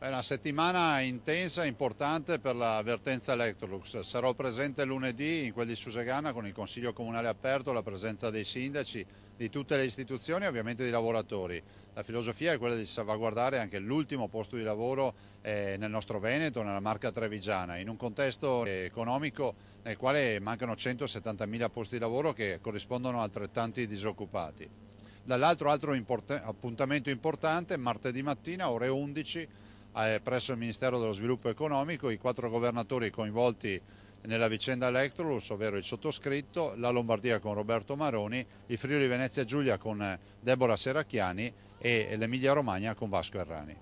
È una settimana intensa e importante per l'avvertenza Electrolux. Sarò presente lunedì in quel di Susegana con il Consiglio Comunale aperto, la presenza dei sindaci, di tutte le istituzioni e ovviamente dei lavoratori. La filosofia è quella di salvaguardare anche l'ultimo posto di lavoro eh, nel nostro Veneto, nella marca trevigiana, in un contesto economico nel quale mancano 170.000 posti di lavoro che corrispondono a altrettanti disoccupati. Dall'altro altro, appuntamento importante, martedì mattina ore 11 eh, presso il Ministero dello Sviluppo Economico, i quattro governatori coinvolti nella vicenda Electrolux, ovvero il sottoscritto, la Lombardia con Roberto Maroni, il Friuli Venezia Giulia con eh, Deborah Serracchiani e l'Emilia Romagna con Vasco Errani.